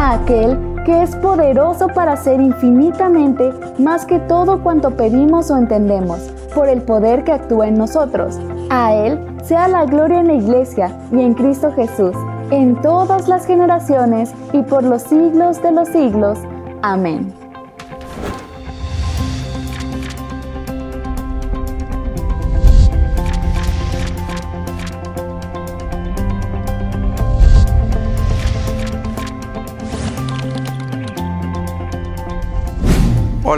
a aquel que es poderoso para hacer infinitamente más que todo cuanto pedimos o entendemos, por el poder que actúa en nosotros. A Él sea la gloria en la Iglesia y en Cristo Jesús, en todas las generaciones y por los siglos de los siglos. Amén.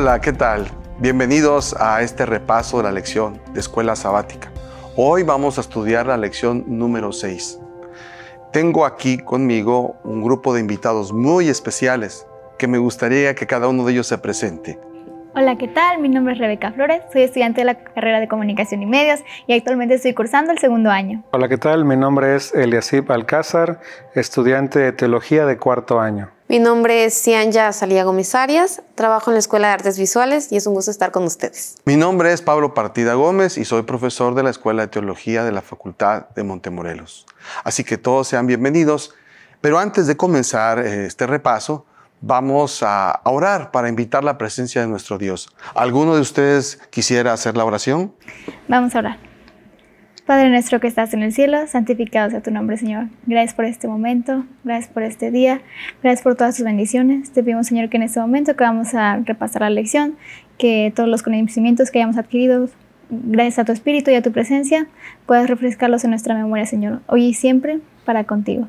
Hola, ¿qué tal? Bienvenidos a este repaso de la lección de Escuela Sabática. Hoy vamos a estudiar la lección número 6. Tengo aquí conmigo un grupo de invitados muy especiales que me gustaría que cada uno de ellos se presente. Hola, ¿qué tal? Mi nombre es Rebeca Flores, soy estudiante de la carrera de Comunicación y Medios y actualmente estoy cursando el segundo año. Hola, ¿qué tal? Mi nombre es Eliasip Alcázar, estudiante de Teología de cuarto año. Mi nombre es Cianya Salía Gómez Arias, trabajo en la Escuela de Artes Visuales y es un gusto estar con ustedes. Mi nombre es Pablo Partida Gómez y soy profesor de la Escuela de Teología de la Facultad de Montemorelos. Así que todos sean bienvenidos, pero antes de comenzar eh, este repaso, vamos a orar para invitar la presencia de nuestro Dios. ¿Alguno de ustedes quisiera hacer la oración? Vamos a orar. Padre nuestro que estás en el cielo, santificado sea tu nombre, Señor. Gracias por este momento, gracias por este día, gracias por todas tus bendiciones. Te pedimos, Señor, que en este momento que vamos a repasar la lección, que todos los conocimientos que hayamos adquirido, gracias a tu Espíritu y a tu presencia, puedas refrescarlos en nuestra memoria, Señor, hoy y siempre, para contigo.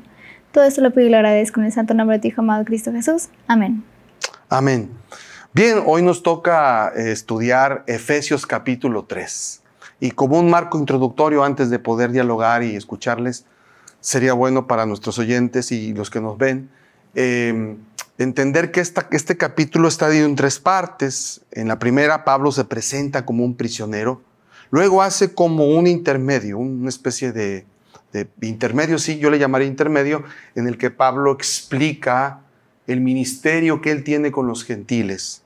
Todo esto lo pido y lo agradezco en el santo nombre de tu Hijo amado Cristo Jesús. Amén. Amén. Bien, hoy nos toca eh, estudiar Efesios capítulo 3 y como un marco introductorio antes de poder dialogar y escucharles, sería bueno para nuestros oyentes y los que nos ven em, entender que este capítulo está dividido en tres partes. En la primera, Pablo se presenta como un prisionero, luego hace como un intermedio, una especie de, de intermedio, sí, yo le llamaría intermedio, en el que Pablo explica el ministerio que él tiene con los gentiles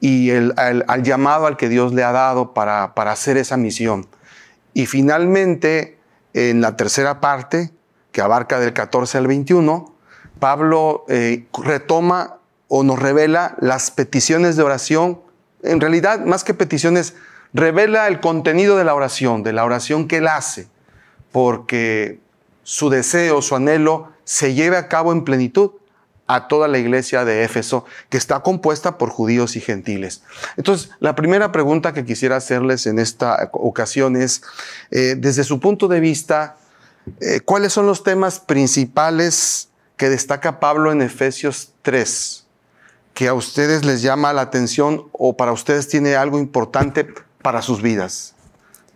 y el, al, llamado al que Dios le ha dado para, hacer esa misión. Y finalmente, en la tercera parte, que abarca del 14 al 21, Pablo eh, retoma o nos revela las peticiones de oración, en realidad más que peticiones, revela el contenido de la oración, de la oración que él hace, porque su deseo, su anhelo se lleve a cabo en plenitud a toda la iglesia de Éfeso, que está compuesta por judíos y gentiles. Entonces, la primera pregunta que quisiera hacerles en esta ocasión es, eh, desde su punto de vista, eh, ¿cuáles son los temas principales que destaca Pablo en Efesios 3? que a ustedes les llama la atención o para ustedes tiene algo importante para sus vidas.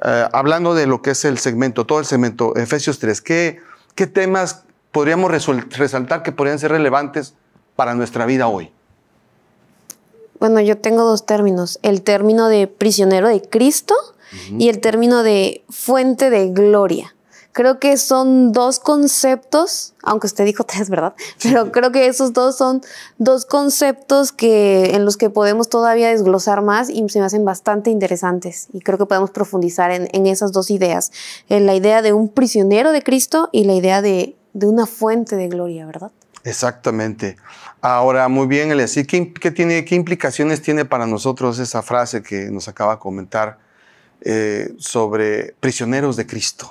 Eh, hablando de lo que es el segmento, todo el segmento, Efesios 3, ¿qué, qué temas podríamos resaltar que podrían ser relevantes para nuestra vida hoy? Bueno, yo tengo dos términos, el término de prisionero de Cristo y el término de fuente de gloria. Creo que son dos conceptos, aunque usted dijo tres, ¿verdad? Pero creo que esos dos son dos conceptos que, en los que podemos todavía desglosar más y se me hacen bastante interesantes. Y creo que podemos profundizar en, en esas dos ideas. En eh, la idea de un prisionero de Cristo y la idea de de una fuente de gloria, ¿verdad? Exactamente. Ahora, muy bien, Elias, ¿qué, qué, ¿qué implicaciones tiene para nosotros esa frase que nos acaba de comentar eh, sobre prisioneros de Cristo?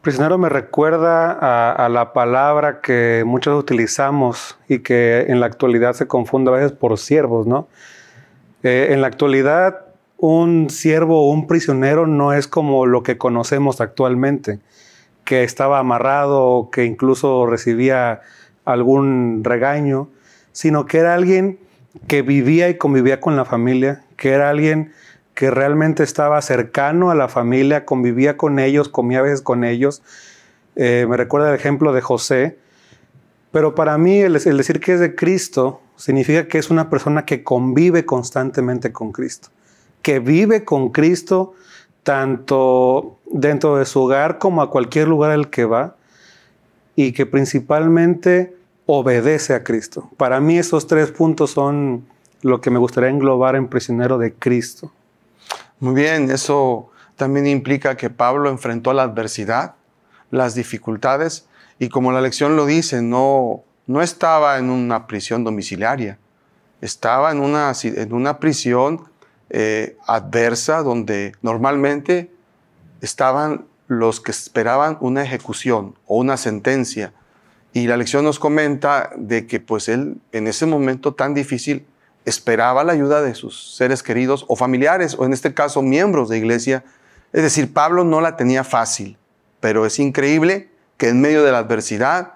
Prisionero me recuerda a, la palabra que muchos utilizamos y que en la actualidad se confunde a veces por siervos, ¿no? Eh, en la actualidad, un siervo o un prisionero no es como lo que conocemos actualmente que estaba amarrado o que incluso recibía algún regaño, sino que era alguien que vivía y convivía con la familia, que era alguien que realmente estaba cercano a la familia, convivía con ellos, comía a veces con ellos. Eh, me recuerda el ejemplo de José, pero para mí el decir que es de Cristo significa que es una persona que convive constantemente con Cristo, que vive con Cristo tanto dentro de su hogar como a cualquier lugar al que va y que principalmente obedece a Cristo. Para mí esos tres puntos son lo que me gustaría englobar en prisionero de Cristo. Muy bien, eso también implica que Pablo enfrentó la adversidad, las dificultades y como la lección lo dice, no, no estaba en una prisión domiciliaria, estaba en una, en una prisión eh, adversa donde normalmente estaban los que esperaban una ejecución o una sentencia. Y la lección nos comenta de que pues él en ese momento tan difícil esperaba la ayuda de sus seres queridos o familiares, o en este caso miembros de iglesia. Es decir, Pablo no la tenía fácil, pero es increíble que en medio de la adversidad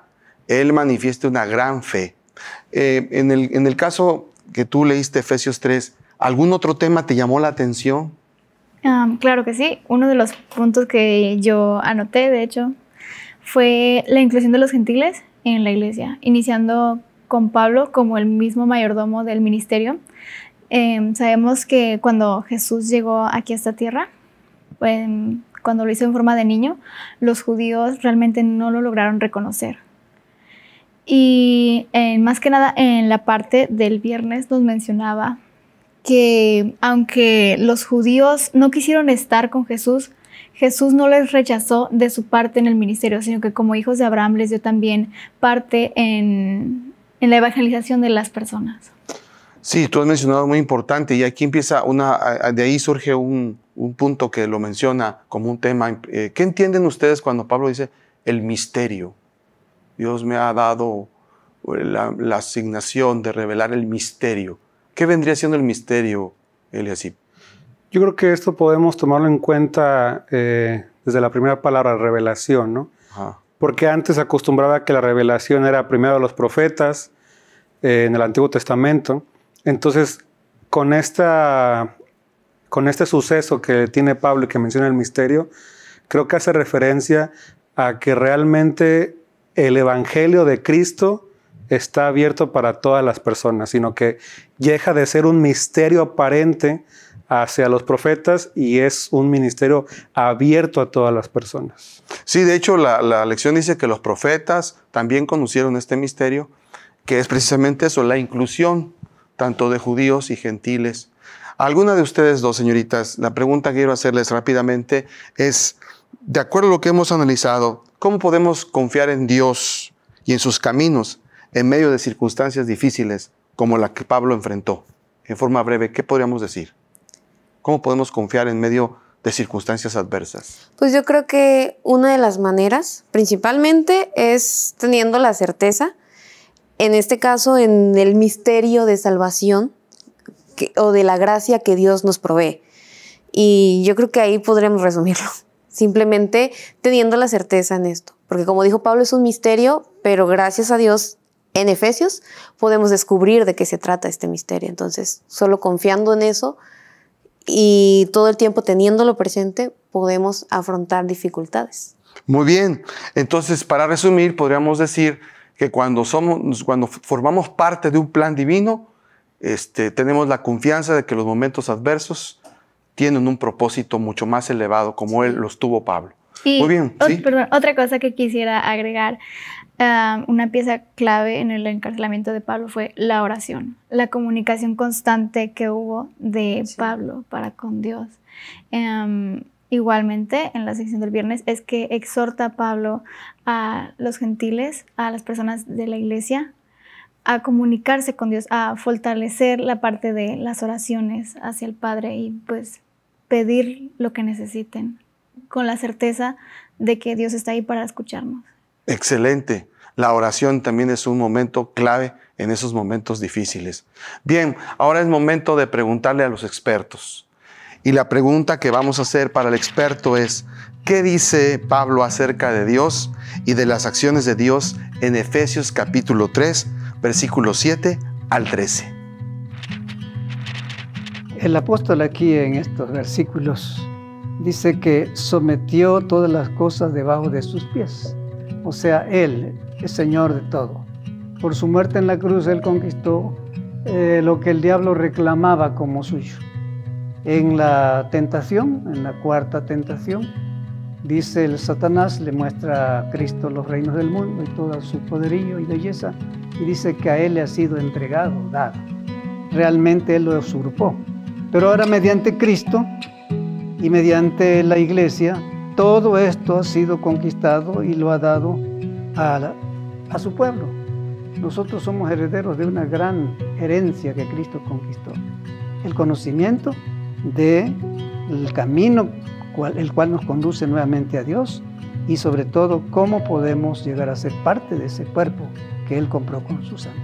él manifieste una gran fe. Eh, en, el, en el caso que tú leíste Efesios 3, ¿algún otro tema te llamó la atención? claro que sí. Uno de los puntos que yo anoté, de hecho, fue la inclusión de los gentiles en la iglesia, iniciando con Pablo como el mismo mayordomo del ministerio. Em, sabemos que cuando Jesús llegó aquí a esta tierra, em, cuando lo hizo en forma de niño, los judíos realmente no lo lograron reconocer. Y eh, más que nada en la parte del viernes nos mencionaba que aunque los judíos no quisieron estar con Jesús, Jesús no les rechazó de su parte en el ministerio, sino que como hijos de Abraham les dio también parte en, la evangelización de las personas. Sí, tú has mencionado muy importante y aquí empieza una, de ahí surge un, punto que lo menciona como un tema. Eh, ¿Qué entienden ustedes cuando Pablo dice el misterio? Dios me ha dado la asignación de revelar el misterio. ¿Qué vendría siendo el misterio, Eliasip? Yo creo que esto podemos tomarlo en cuenta eh, desde la primera palabra, revelación, ¿no? Porque antes acostumbraba que la revelación era primero los profetas eh, en el Antiguo Testamento. Entonces, con, esta, con este suceso que tiene Pablo y que menciona el misterio, creo que hace referencia a que realmente el Evangelio de Cristo está abierto para todas las personas, sino que deja de ser un misterio aparente hacia los profetas y es un ministerio abierto a todas las personas. Sí, de hecho la, la lección dice que los profetas también conocieron este misterio, que es precisamente eso, la inclusión tanto de judíos y gentiles. Alguna de ustedes dos, señoritas, la pregunta que quiero hacerles rápidamente es, de acuerdo a lo que hemos analizado, ¿cómo podemos confiar en Dios y en sus caminos en medio de circunstancias difíciles como la que Pablo enfrentó? En forma breve, ¿qué podríamos decir? ¿Cómo podemos confiar en medio de circunstancias adversas? Pues yo creo que una de las maneras, principalmente, es teniendo la certeza, en este caso, en el misterio de salvación o de la gracia que Dios nos provee. Y yo creo que ahí podremos resumirlo, simplemente teniendo la certeza en esto. Porque como dijo Pablo, es un misterio, pero gracias a Dios en Efesios podemos descubrir de qué se trata este misterio. Entonces, solo confiando en eso y todo el tiempo teniéndolo presente, podemos afrontar dificultades. Muy bien. Entonces, para resumir, podríamos decir que cuando, somos, cuando formamos parte de un plan divino, este, tenemos la confianza de que los momentos adversos tienen un propósito mucho más elevado, como él los tuvo Pablo. Muy bien. otra cosa que quisiera agregar una pieza clave en el encarcelamiento de Pablo fue la oración, la comunicación constante que hubo de Pablo para con Dios. igualmente, en la sección del viernes, es que exhorta a Pablo a los gentiles, a las personas de la iglesia, a comunicarse con Dios, a fortalecer la parte de las oraciones hacia el Padre y pues pedir lo que necesiten, con la certeza de que Dios está ahí para escucharnos. Excelente. La oración también es un momento clave en esos momentos difíciles. Bien, ahora es momento de preguntarle a los expertos. Y la pregunta que vamos a hacer para el experto es, ¿qué dice Pablo acerca de Dios y de las acciones de Dios en Efesios capítulo 3, versículo 7 al 13? El apóstol aquí en estos versículos dice que sometió todas las cosas debajo de sus pies o sea, Él es Señor de todo. Por su muerte en la cruz, Él conquistó eh, lo que el diablo reclamaba como suyo. En la tentación, en la cuarta tentación, dice el Satanás, le muestra a Cristo los reinos del mundo y todo su poderío y belleza, y dice que a Él le ha sido entregado, dado. Realmente Él lo usurpó. Pero ahora mediante Cristo y mediante la iglesia, todo esto ha sido conquistado y lo ha dado a, su pueblo. Nosotros somos herederos de una gran herencia que Cristo conquistó. El conocimiento del camino el cual nos conduce nuevamente a Dios y sobre todo cómo podemos llegar a ser parte de ese cuerpo que Él compró con su sangre.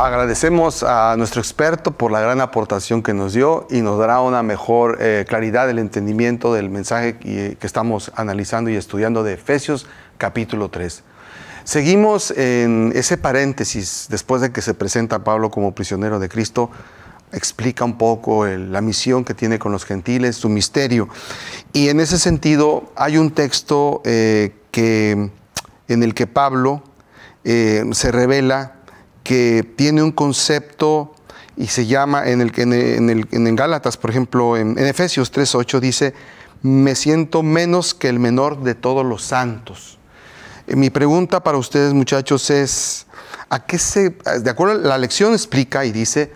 Agradecemos a nuestro experto por la gran aportación que nos dio y nos dará una mejor eh, claridad del entendimiento del mensaje que, estamos analizando y estudiando de Efesios capítulo 3. Seguimos en ese paréntesis después de que se presenta Pablo como prisionero de Cristo, explica un poco la misión que tiene con los gentiles, su misterio. Y en ese sentido hay un texto eh, que, en el que Pablo eh, se revela que tiene un concepto y se llama en, el, en, Gálatas, por ejemplo, en, en Efesios 3.8 dice, me siento menos que el menor de todos los santos. Eh, mi pregunta para ustedes muchachos es, ¿a qué se, de acuerdo, la lección explica y dice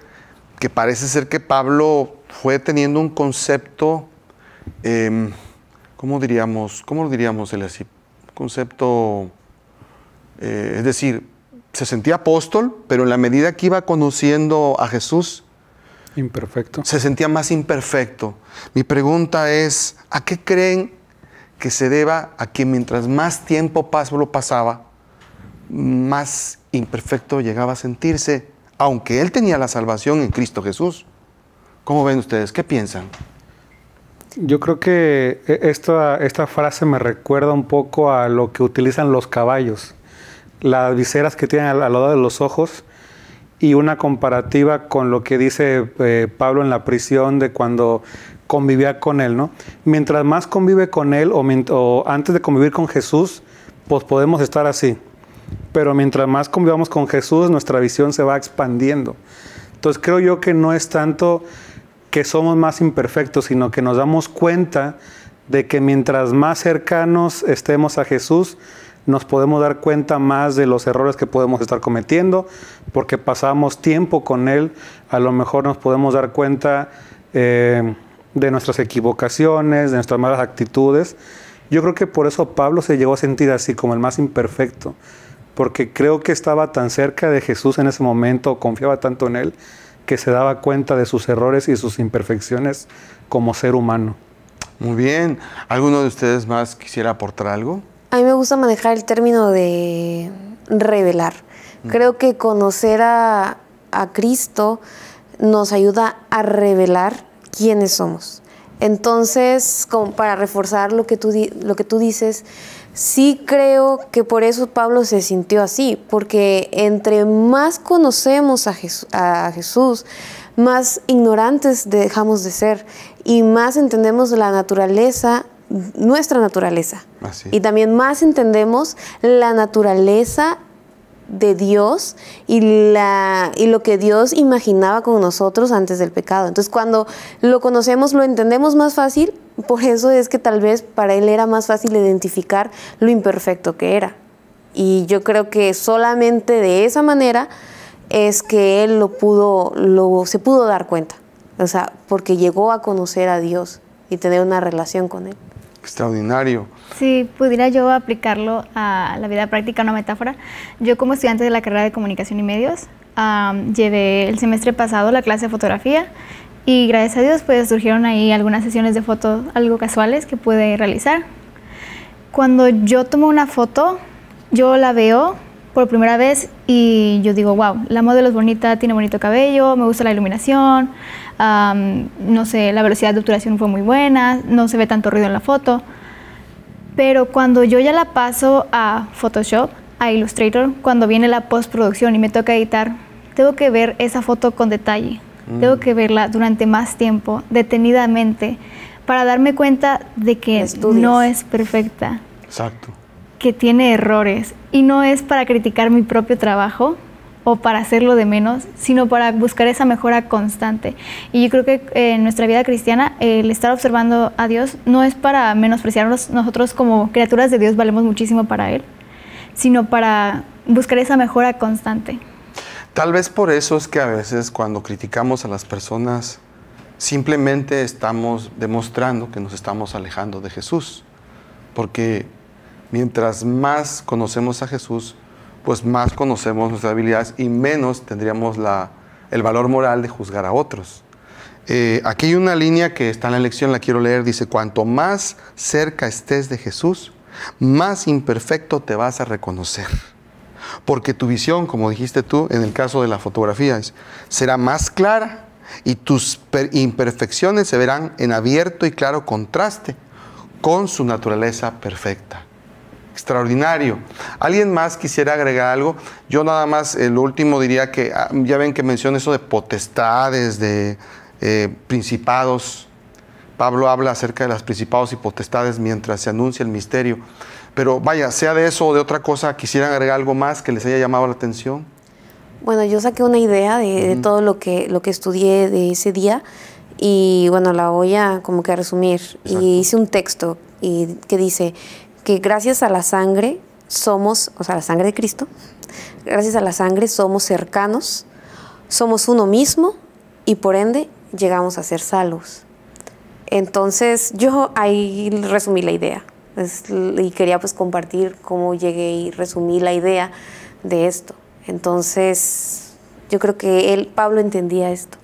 que parece ser que Pablo fue teniendo un concepto, em, ¿cómo diríamos? ¿Cómo diríamos el así? Concepto, eh, es decir, se sentía apóstol, pero en la medida que iba conociendo a Jesús, imperfecto. Se sentía más imperfecto. Mi pregunta es, ¿a qué creen que se deba a que mientras más tiempo Pablo pasaba, más imperfecto llegaba a sentirse, aunque él tenía la salvación en Cristo Jesús? ¿Cómo ven ustedes? ¿Qué piensan? Yo creo que e-, esta frase me recuerda un poco a lo que utilizan los caballos las viseras que tienen al, lado de los ojos y una comparativa con lo que dice eh, Pablo en la prisión de cuando convivía con él, ¿no? Mientras más convive con él o, o antes de convivir con Jesús, pues podemos estar así. Pero mientras más convivamos con Jesús, nuestra visión se va expandiendo. Entonces creo yo que no es tanto que somos más imperfectos, sino que nos damos cuenta de que mientras más cercanos estemos a Jesús, nos podemos dar cuenta más de los errores que podemos estar cometiendo, porque pasamos tiempo con Él, a lo mejor nos podemos dar cuenta eh, de nuestras equivocaciones, de nuestras malas actitudes. Yo creo que por eso Pablo se llegó a sentir así, como el más imperfecto, porque creo que estaba tan cerca de Jesús en ese momento, confiaba tanto en Él, que se daba cuenta de sus errores y sus imperfecciones como ser humano. Muy bien. ¿Alguno de ustedes más quisiera aportar algo? A mí me gusta manejar el término de revelar. Mm. Creo que conocer a, Cristo nos ayuda a revelar quiénes somos. Entonces, como para reforzar lo que, tú, lo que tú dices, sí creo que por eso Pablo se sintió así, porque entre más conocemos a, a Jesús, más ignorantes dejamos de ser y más entendemos la naturaleza nuestra naturaleza. Y también más entendemos la naturaleza de Dios y, la, y lo que Dios imaginaba con nosotros antes del pecado. Entonces cuando lo conocemos, lo entendemos más fácil, por eso es que tal vez para él era más fácil identificar lo imperfecto que era. Y yo creo que solamente de esa manera es que él lo pudo, lo, se pudo dar cuenta. O sea, porque llegó a conocer a Dios y tener una relación con él. Extraordinario. Si pudiera yo aplicarlo a la vida práctica, una metáfora, yo como estudiante de la carrera de comunicación y medios, llevé el semestre pasado la clase de fotografía y gracias a Dios pues surgieron ahí algunas sesiones de fotos algo casuales que pude realizar. Cuando yo tomo una foto, yo la veo por primera vez y yo digo, wow, la modelo es bonita, tiene bonito cabello, me gusta la iluminación, no sé, la velocidad de obturación fue muy buena, no se ve tanto ruido en la foto. Pero cuando yo ya la paso a Photoshop, a Illustrator, cuando viene la postproducción y me toca editar, tengo que ver esa foto con detalle, mm. tengo que verla durante más tiempo, detenidamente, para darme cuenta de que no es perfecta. Exacto que tiene errores y no es para criticar mi propio trabajo o para hacerlo de menos, sino para buscar esa mejora constante. Y yo creo que eh, en nuestra vida cristiana el estar observando a Dios no es para menospreciarnos nosotros como criaturas de Dios, valemos muchísimo para Él, sino para buscar esa mejora constante. Tal vez por eso es que a veces cuando criticamos a las personas, simplemente estamos demostrando que nos estamos alejando de Jesús, porque mientras más conocemos a Jesús, pues más conocemos nuestras habilidades y menos tendríamos el valor moral de juzgar a otros. Eh, aquí hay una línea que está en la lección, la quiero leer, dice, cuanto más cerca estés de Jesús, más imperfecto te vas a reconocer. Porque tu visión, como dijiste tú en el caso de la fotografía, será más clara y tus imperfecciones se verán en abierto y claro contraste con su naturaleza perfecta extraordinario. ¿Alguien más quisiera agregar algo? Yo nada más, el último diría que, ah, ya ven que menciona eso de potestades, de eh, principados. Pablo habla acerca de las principados y potestades mientras se anuncia el misterio. Pero vaya, sea de eso o de otra cosa, ¿quisieran agregar algo más que les haya llamado la atención? Bueno, yo saqué una idea de, todo lo que, lo que estudié de ese día y bueno, la voy a como que a resumir. Y hice un texto y que dice, que gracias a la sangre somos, o sea, la sangre de Cristo, gracias a la sangre somos cercanos, somos uno mismo y por ende llegamos a ser salvos. Entonces yo ahí resumí la idea y quería pues compartir cómo llegué y resumí la idea de esto. Entonces yo creo que él, Pablo entendía esto.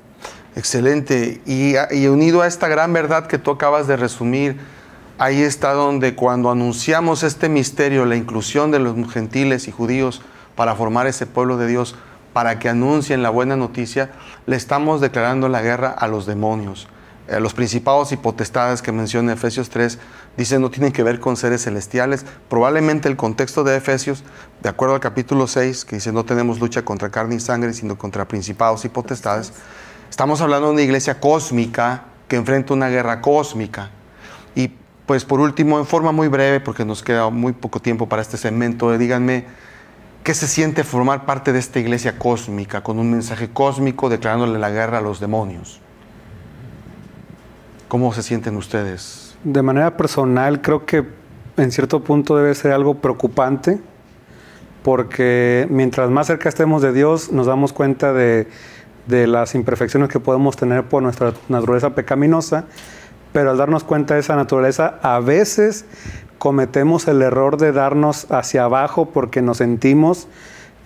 Excelente. y unido a esta gran verdad que tú acabas de resumir, Ahí está donde cuando anunciamos este misterio, la inclusión de los gentiles y judíos para formar ese pueblo de Dios, para que anuncien la buena noticia, le estamos declarando la guerra a los demonios. Eh, los principados y potestades que menciona Efesios 3, dice no tienen que ver con seres celestiales. Probablemente el contexto de Efesios, de acuerdo al capítulo 6, que dice no tenemos lucha contra carne y sangre, sino contra principados y potestades, estamos hablando de una iglesia cósmica que enfrenta una guerra cósmica pues por último, en forma muy breve, porque nos queda muy poco tiempo para este segmento, díganme, ¿qué se siente formar parte de esta iglesia cósmica, con un mensaje cósmico declarándole la guerra a los demonios? ¿Cómo se sienten ustedes? De manera personal, creo que en cierto punto debe ser algo preocupante, porque mientras más cerca estemos de Dios, nos damos cuenta de, de las imperfecciones que podemos tener por nuestra naturaleza pecaminosa pero al darnos cuenta de esa naturaleza, a veces cometemos el error de darnos hacia abajo porque nos sentimos,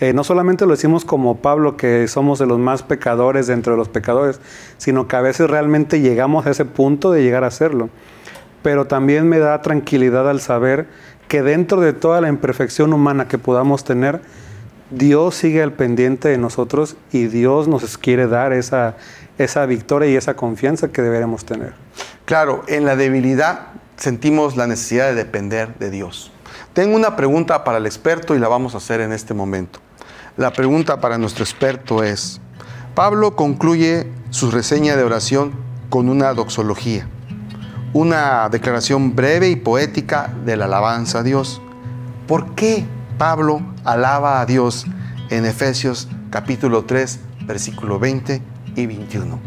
eh, no solamente lo decimos como Pablo, que somos de los más pecadores dentro de los pecadores, sino que a veces realmente llegamos a ese punto de llegar a hacerlo. Pero también me da tranquilidad al saber que dentro de toda la imperfección humana que podamos tener, Dios sigue al pendiente de nosotros y Dios nos quiere dar esa, esa victoria y esa confianza que deberemos tener. Claro, en la debilidad sentimos la necesidad de depender de Dios. Tengo una pregunta para el experto y la vamos a hacer en este momento. La pregunta para nuestro experto es, Pablo concluye su reseña de oración con una doxología, una declaración breve y poética de la alabanza a Dios. ¿Por qué Pablo alaba a Dios en Efesios capítulo 3, versículo 20 y 21.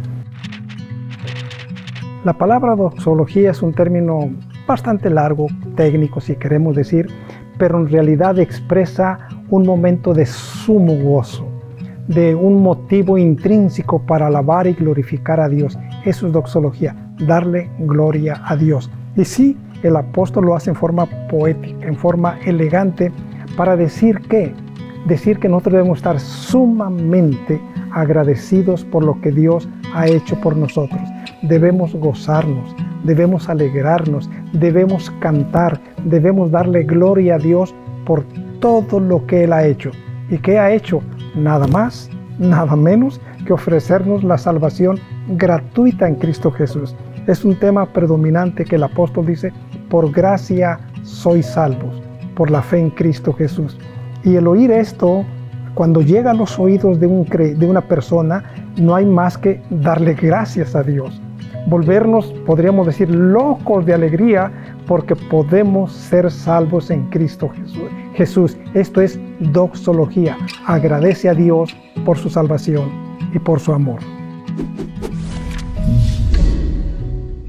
La palabra doxología es un término bastante largo, técnico si queremos decir, pero en realidad expresa un momento de sumo gozo, de un motivo intrínseco para alabar y glorificar a Dios. Eso es doxología, darle gloria a Dios. Y sí, el apóstol lo hace en forma poética, en forma elegante, para decir que, decir que nosotros debemos estar sumamente agradecidos por lo que Dios ha hecho por nosotros. Debemos gozarnos, debemos alegrarnos, debemos cantar, debemos darle gloria a Dios por todo lo que Él ha hecho. ¿Y qué ha hecho? Nada más, nada menos que ofrecernos la salvación gratuita en Cristo Jesús. Es un tema predominante que el apóstol dice, por gracia sois salvos por la fe en Cristo Jesús. Y el oír esto, cuando llega a los oídos de, de una persona, no hay más que darle gracias a Dios. Volvernos, podríamos decir, locos de alegría porque podemos ser salvos en Cristo Jesús. Jesús, esto es doxología. Agradece a Dios por su salvación y por su amor.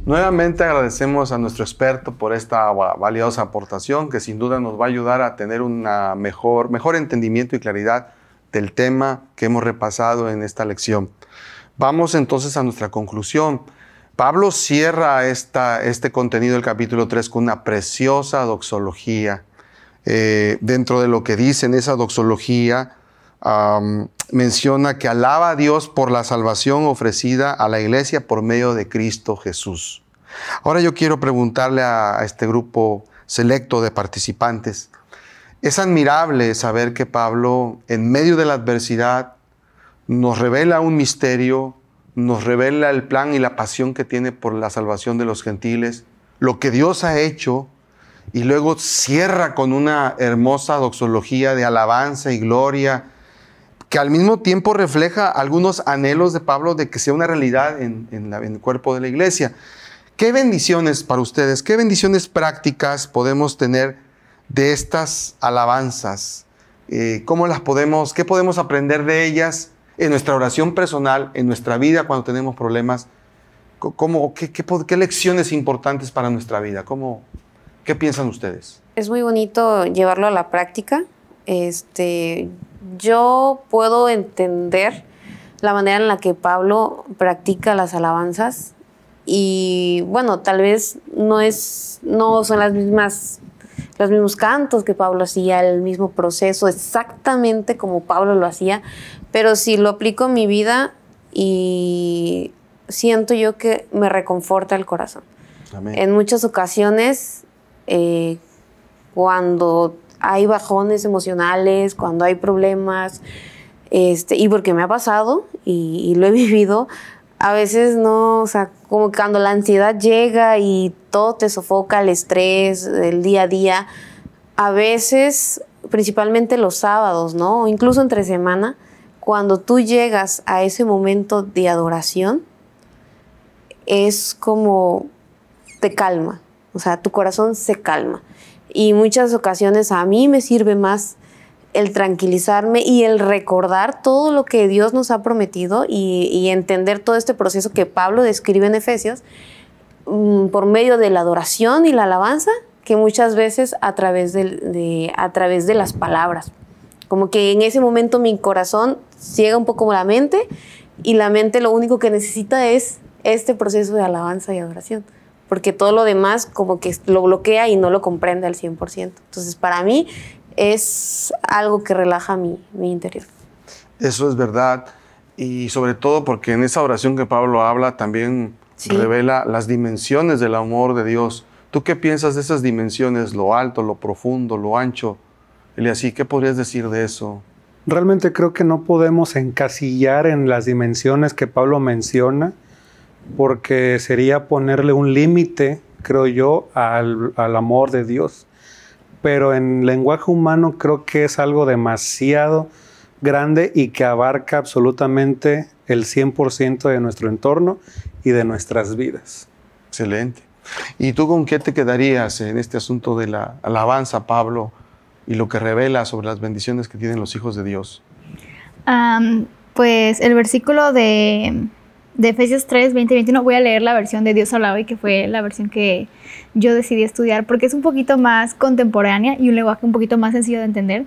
Nuevamente agradecemos a nuestro experto por esta valiosa aportación que sin duda nos va a ayudar a tener un mejor, mejor entendimiento y claridad del tema que hemos repasado en esta lección. Vamos entonces a nuestra conclusión. Pablo cierra esta, este contenido del capítulo 3 con una preciosa doxología. Eh, dentro de lo que dice en esa doxología, menciona que alaba a Dios por la salvación ofrecida a la iglesia por medio de Cristo Jesús. Ahora yo quiero preguntarle a, este grupo selecto de participantes, es admirable saber que Pablo, en medio de la adversidad, nos revela un misterio, nos revela el plan y la pasión que tiene por la salvación de los gentiles, lo que Dios ha hecho, y luego cierra con una hermosa doxología de alabanza y gloria al mismo tiempo refleja algunos anhelos de Pablo de que sea una realidad en, el cuerpo de la iglesia. ¿Qué bendiciones para ustedes, qué bendiciones prácticas podemos tener de estas alabanzas? Eh, ¿Cómo las podemos, qué podemos aprender de ellas en nuestra oración personal, en nuestra vida cuando tenemos problemas? ¿Cómo, qué, lecciones importantes para nuestra vida? ¿Cómo, ¿Qué piensan ustedes? Es muy bonito llevarlo a la práctica. Este, yo puedo entender la manera en la que Pablo practica las alabanzas y bueno, tal vez no es no son las mismas los mismos cantos que Pablo hacía, el mismo proceso, exactamente como Pablo lo hacía, pero si lo aplico en mi vida y siento yo que me reconforta el corazón. En muchas ocasiones, eh, cuando hay bajones emocionales, cuando hay problemas, este, y porque me ha pasado y, lo he vivido, a veces no, o sea, como cuando la ansiedad llega y todo te sofoca, el estrés, del día a día, a veces, principalmente los sábados, ¿no? O incluso entre semana, cuando tú llegas a ese momento de adoración, es como te calma, o sea, tu corazón se calma. Y muchas ocasiones a mí me sirve más el tranquilizarme y el recordar todo lo que Dios nos ha prometido y, entender todo este proceso que Pablo describe en Efesios mm, por medio de la adoración y la alabanza, que muchas veces a través de, a través de las palabras. Como que en ese momento mi corazón ciega un poco la mente y la mente lo único que necesita es este proceso de alabanza y adoración porque todo lo demás como que lo bloquea y no lo comprende al 100%. Entonces, para mí es algo que relaja mi, mi interior. Eso es verdad, y sobre todo porque en esa oración que Pablo habla también revela las dimensiones del amor de Dios. ¿Tú qué piensas de esas dimensiones, lo alto, lo profundo, lo ancho? así ¿qué podrías decir de eso? Realmente creo que no podemos encasillar en las dimensiones que Pablo menciona porque sería ponerle un límite, creo yo, al, amor de Dios. Pero en lenguaje humano creo que es algo demasiado grande y que abarca absolutamente el 100% de nuestro entorno y de nuestras vidas. Excelente. ¿Y tú con qué te quedarías en este asunto de la alabanza, Pablo, y lo que revela sobre las bendiciones que tienen los hijos de Dios? pues el versículo de de Efesios 3, 20 y 21, voy a leer la versión de Dios hablado y que fue la versión que yo decidí estudiar porque es un poquito más contemporánea y un lenguaje un poquito más sencillo de entender.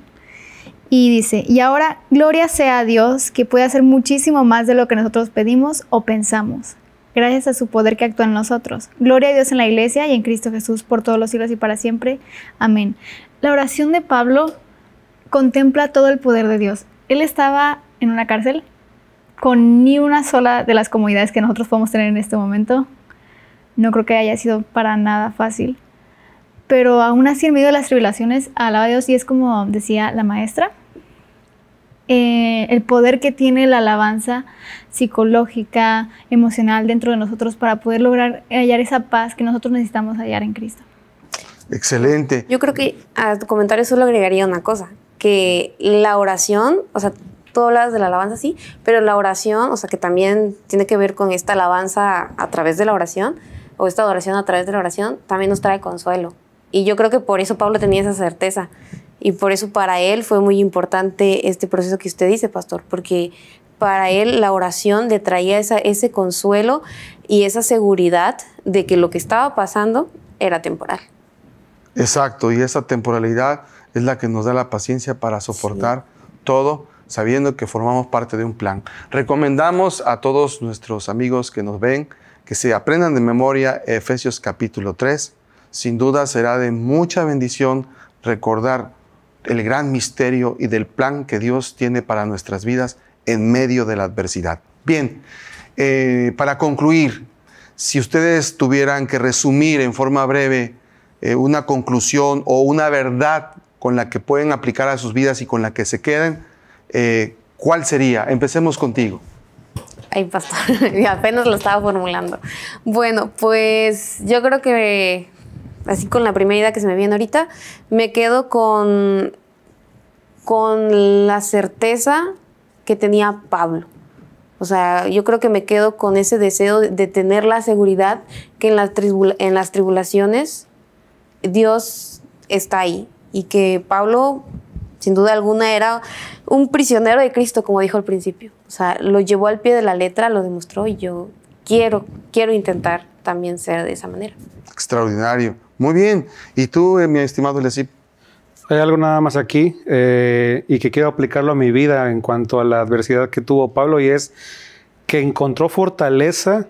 Y dice, y ahora gloria sea a Dios que puede hacer muchísimo más de lo que nosotros pedimos o pensamos, gracias a su poder que actúa en nosotros. Gloria a Dios en la iglesia y en Cristo Jesús por todos los siglos y para siempre. Amén. La oración de Pablo contempla todo el poder de Dios. Él estaba en una cárcel, con ni una sola de las comodidades que nosotros podemos tener en este momento. No creo que haya sido para nada fácil. Pero aún así, en medio de las tribulaciones, alaba a Dios y es como decía la maestra, eh, el poder que tiene la alabanza psicológica, emocional dentro de nosotros para poder lograr hallar esa paz que nosotros necesitamos hallar en Cristo. Excelente. Yo creo que a tu comentario solo agregaría una cosa, que la oración, o sea, de la alabanza, sí, pero la oración, o sea, que también tiene que ver con esta alabanza a través de la oración, o esta adoración a través de la oración, también nos trae consuelo. Y yo creo que por eso Pablo tenía esa certeza. Y por eso para él fue muy importante este proceso que usted dice, pastor, porque para él la oración le traía esa, ese consuelo y esa seguridad de que lo que estaba pasando era temporal. Exacto, y esa temporalidad es la que nos da la paciencia para soportar todo sabiendo que formamos parte de un plan. Recomendamos a todos nuestros amigos que nos ven que se aprendan de memoria Efesios capítulo 3. Sin duda será de mucha bendición recordar el gran misterio y del plan que Dios tiene para nuestras vidas en medio de la adversidad. Bien, eh, para concluir, si ustedes tuvieran que resumir en forma breve eh, una conclusión o una verdad con la que pueden aplicar a sus vidas y con la que se queden, eh, ¿cuál sería? Empecemos contigo. Ay, pastor, apenas lo estaba formulando. Bueno, pues yo creo que así con la primera idea que se me viene ahorita, me quedo con, con la certeza que tenía Pablo. O sea, yo creo que me quedo con ese deseo de tener la seguridad que en en las tribulaciones Dios está ahí y que Pablo sin duda alguna era un prisionero de Cristo, como dijo al principio. O sea, lo llevó al pie de la letra, lo demostró y yo quiero, quiero intentar también ser de esa manera. Extraordinario. Muy bien. ¿Y tú, eh, mi estimado Lesip? Hay algo nada más aquí eh, y que quiero aplicarlo a mi vida en cuanto a la adversidad que tuvo Pablo y es que encontró fortaleza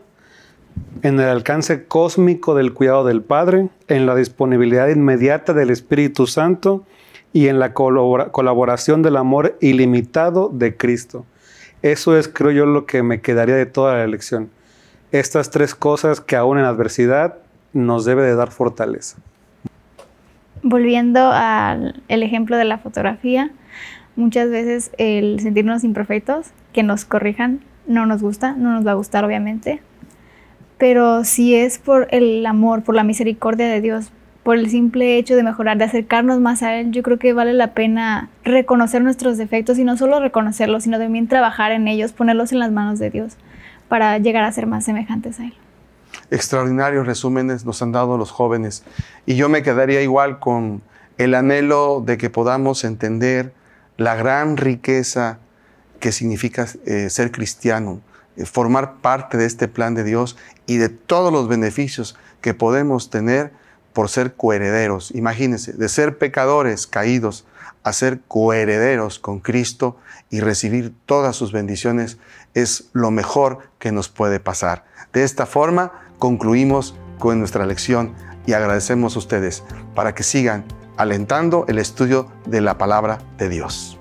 en el alcance cósmico del cuidado del Padre, en la disponibilidad inmediata del Espíritu Santo y en la colaboración del amor ilimitado de Cristo. Eso es, creo yo, lo que me quedaría de toda la lección. Estas tres cosas que aún en adversidad nos debe de dar fortaleza. Volviendo al ejemplo de la fotografía, muchas veces el sentirnos imperfectos, que nos corrijan, no nos gusta, no nos va a gustar obviamente, pero si es por el amor, por la misericordia de Dios, por el simple hecho de mejorar, de acercarnos más a Él, yo creo que vale la pena reconocer nuestros defectos y no solo reconocerlos, sino también trabajar en ellos, ponerlos en las manos de Dios para llegar a ser más semejantes a Él. Extraordinarios resúmenes nos han dado los jóvenes y yo me quedaría igual con el anhelo de que podamos entender la gran riqueza que significa eh, ser cristiano, eh, formar parte de este plan de Dios y de todos los beneficios que podemos tener por ser coherederos. Imagínense, de ser pecadores caídos a ser coherederos con Cristo y recibir todas sus bendiciones es lo mejor que nos puede pasar. De esta forma concluimos con nuestra lección y agradecemos a ustedes para que sigan alentando el estudio de la palabra de Dios.